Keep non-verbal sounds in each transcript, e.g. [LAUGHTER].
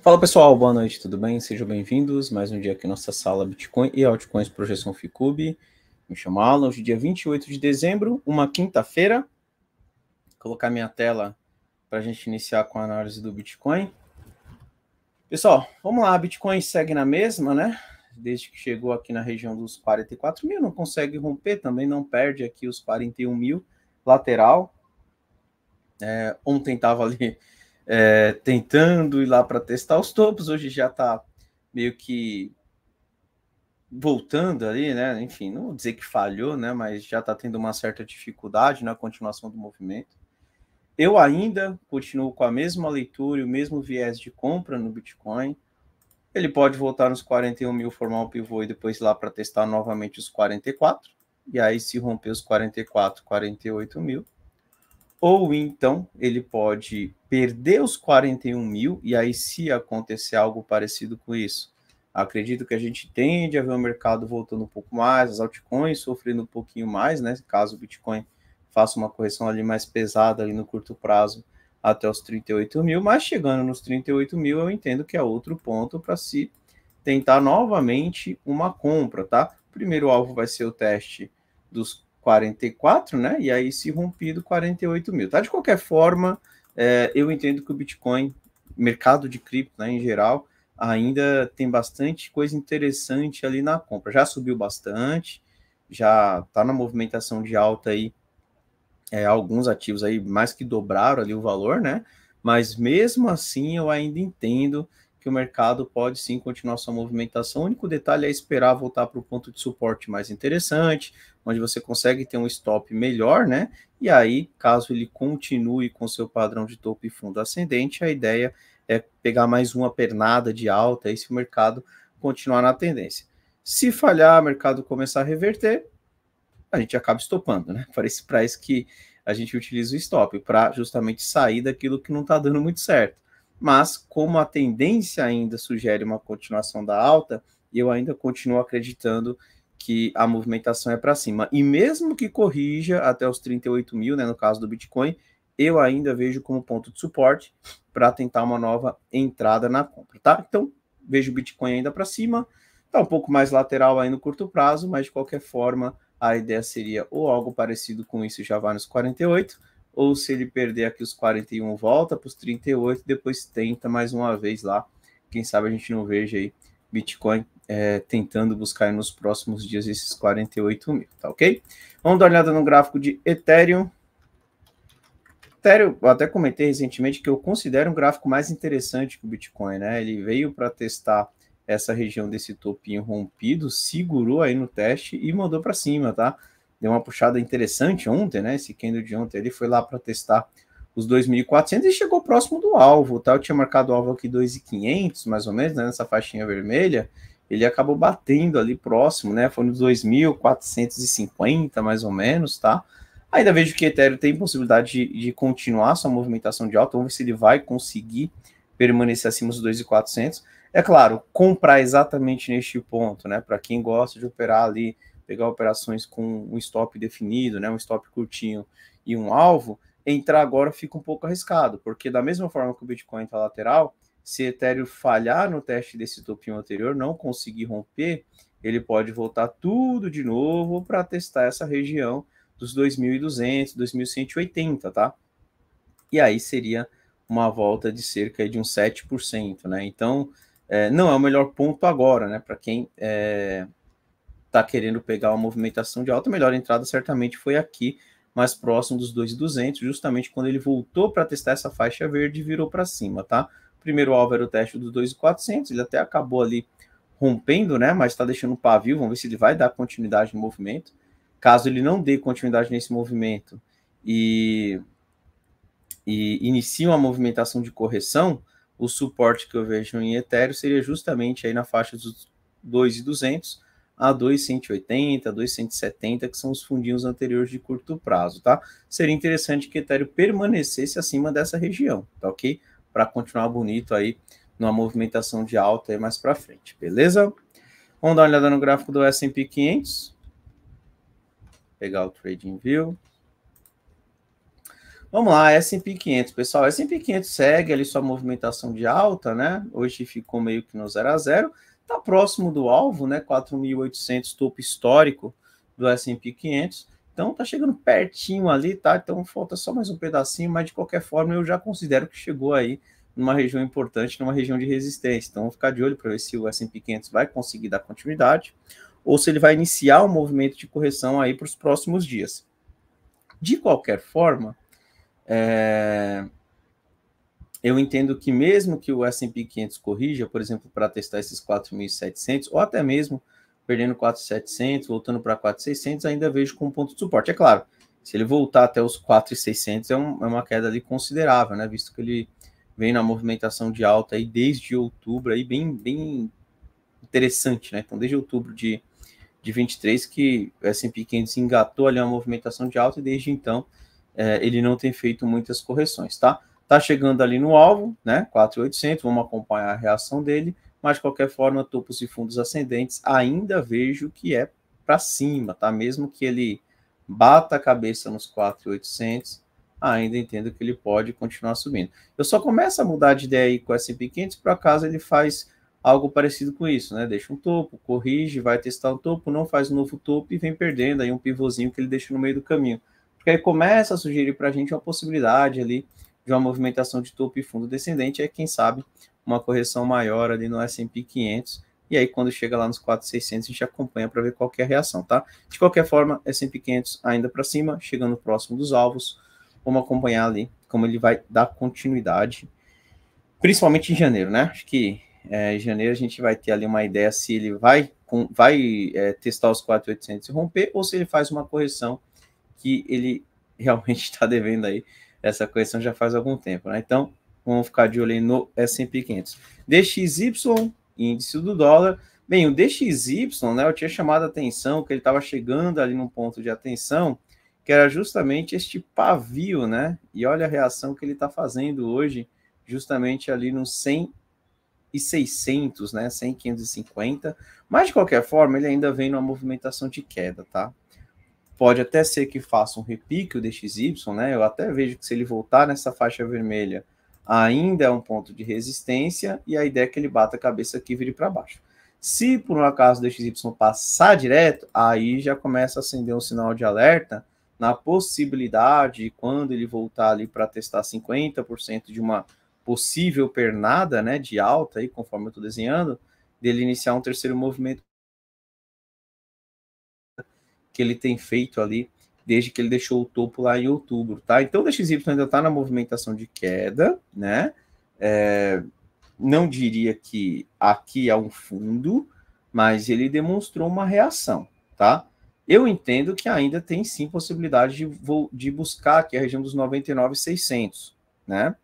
Fala pessoal, boa noite, tudo bem? Sejam bem-vindos mais um dia aqui na nossa sala Bitcoin e Altcoins Projeção Ficube. Me chamo Alan, hoje é dia 28 de dezembro, uma quinta-feira. colocar minha tela para a gente iniciar com a análise do Bitcoin. Pessoal, vamos lá, Bitcoin segue na mesma, né? Desde que chegou aqui na região dos 44 mil, não consegue romper, também não perde aqui os 41 mil lateral. É, ontem estava ali é, tentando ir lá para testar os topos, hoje já está meio que voltando ali, né? Enfim, não vou dizer que falhou, né? Mas já está tendo uma certa dificuldade na continuação do movimento. Eu ainda continuo com a mesma leitura e o mesmo viés de compra no Bitcoin. Ele pode voltar nos 41 mil, formar um pivô e depois ir lá para testar novamente os 44. E aí, se romper os 44, 48 mil. Ou então, ele pode perder os 41 mil, e aí se acontecer algo parecido com isso, acredito que a gente tende a ver o mercado voltando um pouco mais, as altcoins sofrendo um pouquinho mais, né? Caso o Bitcoin faça uma correção ali mais pesada ali no curto prazo até os 38 mil, mas chegando nos 38 mil, eu entendo que é outro ponto para se tentar novamente uma compra, tá? O primeiro alvo vai ser o teste dos 44, né? E aí, se rompido, 48 mil, tá? De qualquer forma, é, eu entendo que o Bitcoin, mercado de cripto né, em geral, ainda tem bastante coisa interessante ali na compra. Já subiu bastante, já está na movimentação de alta aí, é, alguns ativos aí mais que dobraram ali o valor, né? Mas mesmo assim eu ainda entendo que o mercado pode sim continuar sua movimentação. O único detalhe é esperar voltar para o ponto de suporte mais interessante, onde você consegue ter um stop melhor, né? E aí, caso ele continue com seu padrão de topo e fundo ascendente, a ideia é pegar mais uma pernada de alta, e se o mercado continuar na tendência. Se falhar, o mercado começar a reverter, a gente acaba estopando, né? Parece [LAUGHS] para isso que a gente utiliza o stop, para justamente sair daquilo que não está dando muito certo mas como a tendência ainda sugere uma continuação da alta, eu ainda continuo acreditando que a movimentação é para cima. E mesmo que corrija até os 38 mil, né, no caso do Bitcoin, eu ainda vejo como ponto de suporte para tentar uma nova entrada na compra, tá? Então, vejo o Bitcoin ainda para cima, Está um pouco mais lateral aí no curto prazo, mas de qualquer forma, a ideia seria ou algo parecido com isso já vai nos 48, ou se ele perder aqui os 41, volta para os 38, depois tenta mais uma vez lá. Quem sabe a gente não veja aí Bitcoin é, tentando buscar nos próximos dias esses 48 mil, tá ok? Vamos dar uma olhada no gráfico de Ethereum. Ethereum, eu até comentei recentemente que eu considero um gráfico mais interessante que o Bitcoin, né? Ele veio para testar essa região desse topinho rompido, segurou aí no teste e mandou para cima, tá? deu uma puxada interessante ontem, né? Esse candle de ontem ele foi lá para testar os 2.400 e chegou próximo do alvo, tá? Eu tinha marcado o alvo aqui 2.500, mais ou menos, né? nessa faixinha vermelha. Ele acabou batendo ali próximo, né? Foi nos 2.450, mais ou menos, tá? Ainda vejo que o Ethereum tem possibilidade de, de continuar sua movimentação de alta. Vamos ver se ele vai conseguir permanecer acima dos 2.400. É claro, comprar exatamente neste ponto, né? Para quem gosta de operar ali pegar operações com um stop definido, né, um stop curtinho e um alvo, entrar agora fica um pouco arriscado, porque da mesma forma que o Bitcoin está lateral, se Ethereum falhar no teste desse topinho anterior, não conseguir romper, ele pode voltar tudo de novo para testar essa região dos 2.200, 2.180, tá? E aí seria uma volta de cerca de uns 7%, né? Então, é, não é o melhor ponto agora, né? Para quem é, está querendo pegar uma movimentação de alta, a melhor entrada certamente foi aqui, mais próximo dos 2,200, justamente quando ele voltou para testar essa faixa verde e virou para cima, tá? Primeiro alvo era o teste dos 2,400, ele até acabou ali rompendo, né? Mas está deixando um pavio, vamos ver se ele vai dar continuidade no movimento. Caso ele não dê continuidade nesse movimento e, e inicie uma movimentação de correção, o suporte que eu vejo em Ethereum seria justamente aí na faixa dos 2,200, a 2,180, 2,170, que são os fundinhos anteriores de curto prazo, tá? Seria interessante que o Ethereum permanecesse acima dessa região, tá ok? Para continuar bonito aí numa movimentação de alta aí mais para frente, beleza? Vamos dar uma olhada no gráfico do S&P 500. Pegar o Trading View. Vamos lá, S&P 500, pessoal. S&P 500 segue ali sua movimentação de alta, né? Hoje ficou meio que no 0 a 0 está próximo do alvo, né? 4.800 topo histórico do S&P 500. Então tá chegando pertinho ali, tá? Então falta só mais um pedacinho, mas de qualquer forma eu já considero que chegou aí numa região importante, numa região de resistência. Então vou ficar de olho para ver se o S&P 500 vai conseguir dar continuidade ou se ele vai iniciar o um movimento de correção aí para os próximos dias. De qualquer forma, é eu entendo que mesmo que o S&P 500 corrija, por exemplo, para testar esses 4.700, ou até mesmo perdendo 4.700, voltando para 4.600, ainda vejo como ponto de suporte. É claro, se ele voltar até os 4.600, é, um, é uma queda ali considerável, né? Visto que ele vem na movimentação de alta aí desde outubro, aí bem, bem interessante, né? Então, desde outubro de, de 23 que o S&P 500 engatou ali uma movimentação de alta e desde então é, ele não tem feito muitas correções, tá? Está chegando ali no alvo, né? 4,800, vamos acompanhar a reação dele, mas de qualquer forma, topos e fundos ascendentes, ainda vejo que é para cima, tá? Mesmo que ele bata a cabeça nos 4,800, ainda entendo que ele pode continuar subindo. Eu só começo a mudar de ideia aí com o S&P 500, por acaso ele faz algo parecido com isso, né? Deixa um topo, corrige, vai testar o topo, não faz um novo topo e vem perdendo aí um pivôzinho que ele deixa no meio do caminho. Porque aí começa a sugerir para a gente uma possibilidade ali de uma movimentação de topo e fundo descendente, é quem sabe uma correção maior ali no S&P 500, e aí quando chega lá nos 4,600 a gente acompanha para ver qual é a reação, tá? De qualquer forma, S&P 500 ainda para cima, chegando próximo dos alvos, vamos acompanhar ali como ele vai dar continuidade, principalmente em janeiro, né? Acho que é, em janeiro a gente vai ter ali uma ideia se ele vai, com, vai é, testar os 4,800 e romper, ou se ele faz uma correção que ele [LAUGHS] realmente está devendo aí essa correção já faz algum tempo, né? Então, vamos ficar de olho no S&P 500. DXY, índice do dólar. Bem, o DXY, né, eu tinha chamado a atenção que ele estava chegando ali num ponto de atenção, que era justamente este pavio, né? E olha a reação que ele está fazendo hoje, justamente ali no 100 e 600, né? 100, 550. Mas de qualquer forma, ele ainda vem numa movimentação de queda, tá? Pode até ser que faça um repique o DXY, né? Eu até vejo que se ele voltar nessa faixa vermelha, ainda é um ponto de resistência, e a ideia é que ele bata a cabeça aqui e vire para baixo. Se por um acaso o DXY passar direto, aí já começa a acender um sinal de alerta na possibilidade, quando ele voltar ali para testar 50% de uma possível pernada né, de alta, aí, conforme eu estou desenhando, dele iniciar um terceiro movimento que ele tem feito ali desde que ele deixou o topo lá em outubro, tá? Então o DXY ainda está na movimentação de queda, né? É, não diria que aqui é um fundo, mas ele demonstrou uma reação, tá? Eu entendo que ainda tem sim possibilidade de, de buscar aqui a região dos 99,600, né?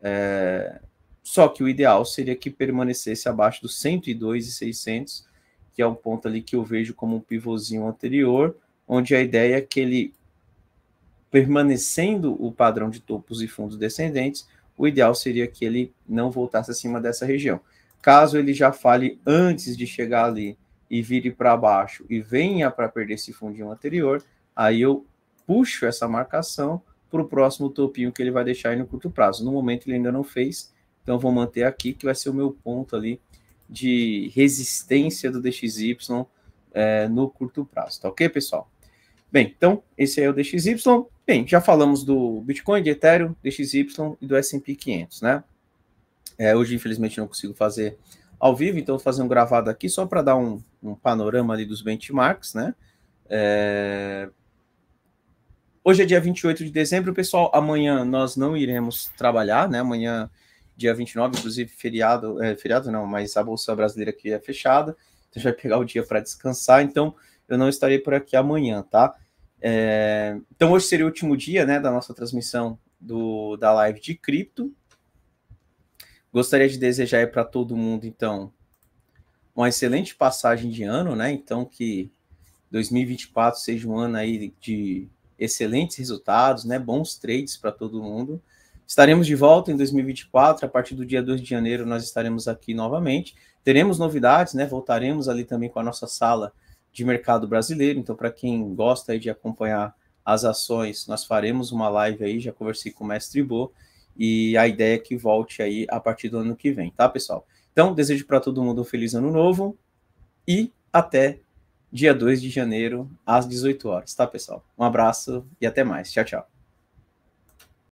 É, só que o ideal seria que permanecesse abaixo dos 102,600 que é um ponto ali que eu vejo como um pivôzinho anterior, onde a ideia é que ele, permanecendo o padrão de topos e fundos descendentes, o ideal seria que ele não voltasse acima dessa região. Caso ele já fale antes de chegar ali e vire para baixo e venha para perder esse fundinho anterior, aí eu puxo essa marcação para o próximo topinho que ele vai deixar aí no curto prazo. No momento ele ainda não fez, então vou manter aqui, que vai ser o meu ponto ali de resistência do DXY é, no curto prazo, tá ok, pessoal? Bem, então, esse é o DXY. Bem, já falamos do Bitcoin, de Ethereum, DXY e do S&P 500, né? É, hoje, infelizmente, não consigo fazer ao vivo, então vou fazer um gravado aqui só para dar um, um, panorama ali dos benchmarks, né? É... Hoje é dia 28 de dezembro, pessoal. Amanhã nós não iremos trabalhar, né? Amanhã dia 29, inclusive feriado, é, feriado não, mas a Bolsa Brasileira aqui é fechada, então a gente vai pegar o dia para descansar, então eu não estarei por aqui amanhã, tá? É, então hoje seria o último dia, né, da nossa transmissão do, da live de cripto. Gostaria de desejar para todo mundo, então, uma excelente passagem de ano, né? Então que 2024 seja um ano aí de excelentes resultados, né? Bons trades para todo mundo. Estaremos de volta em 2024, a partir do dia 2 de janeiro nós estaremos aqui novamente. Teremos novidades, né? Voltaremos ali também com a nossa sala de mercado brasileiro. Então, para quem gosta de acompanhar as ações, nós faremos uma live aí. Já conversei com o mestre Bo e a ideia é que volte aí a partir do ano que vem, tá, pessoal? Então, desejo para todo mundo um feliz ano novo e até dia 2 de janeiro às 18 horas, tá, pessoal? Um abraço e até mais. Tchau, tchau.